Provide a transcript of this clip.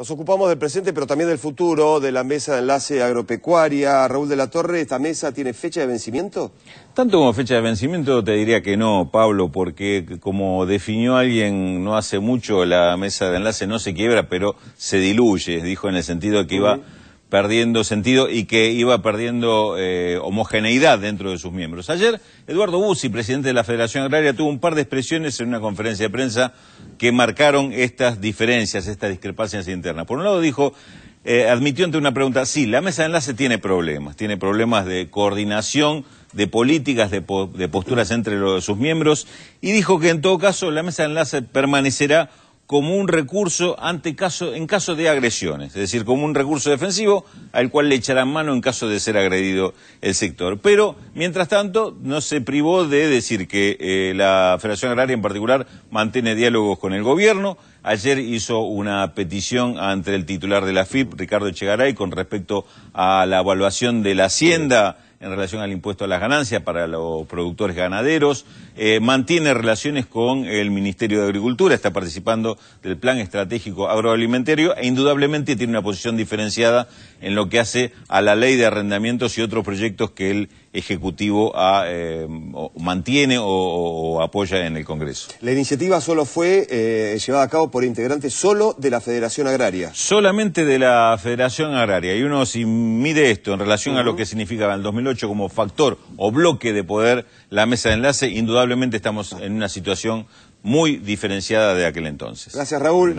Nos ocupamos del presente, pero también del futuro, de la mesa de enlace agropecuaria. Raúl de la Torre, ¿esta mesa tiene fecha de vencimiento? Tanto como fecha de vencimiento te diría que no, Pablo, porque como definió alguien no hace mucho, la mesa de enlace no se quiebra, pero se diluye, dijo en el sentido que iba perdiendo sentido y que iba perdiendo eh, homogeneidad dentro de sus miembros. Ayer, Eduardo Busi, presidente de la Federación Agraria, tuvo un par de expresiones en una conferencia de prensa que marcaron estas diferencias, estas discrepancias internas. Por un lado dijo, eh, admitió ante una pregunta, sí, la mesa de enlace tiene problemas, tiene problemas de coordinación, de políticas, de, posturas entre los, sus miembros, y dijo que en todo caso la mesa de enlace permanecerá como un recurso ante caso, en caso de agresiones, es decir, como un recurso defensivo al cual le echarán mano en caso de ser agredido el sector. Pero, mientras tanto, no se privó de decir que eh, la Federación Agraria en particular mantiene diálogos con el gobierno. Ayer hizo una petición ante el titular de la FIP, Ricardo Echegaray, con respecto a la evaluación de la hacienda en relación al impuesto a las ganancias para los productores ganaderos, eh, mantiene relaciones con el Ministerio de Agricultura, está participando del Plan Estratégico Agroalimentario e indudablemente tiene una posición diferenciada en lo que hace a la ley de arrendamientos y otros proyectos que él Ejecutivo a, eh, mantiene o, apoya en el Congreso. La iniciativa solo fue eh, llevada a cabo por integrantes solo de la Federación Agraria. Solamente de la Federación Agraria. Y uno si mide esto en relación a lo que significaba en el 2008 como factor o bloque de poder la mesa de enlace, indudablemente estamos en una situación muy diferenciada de aquel entonces. Gracias, Raúl.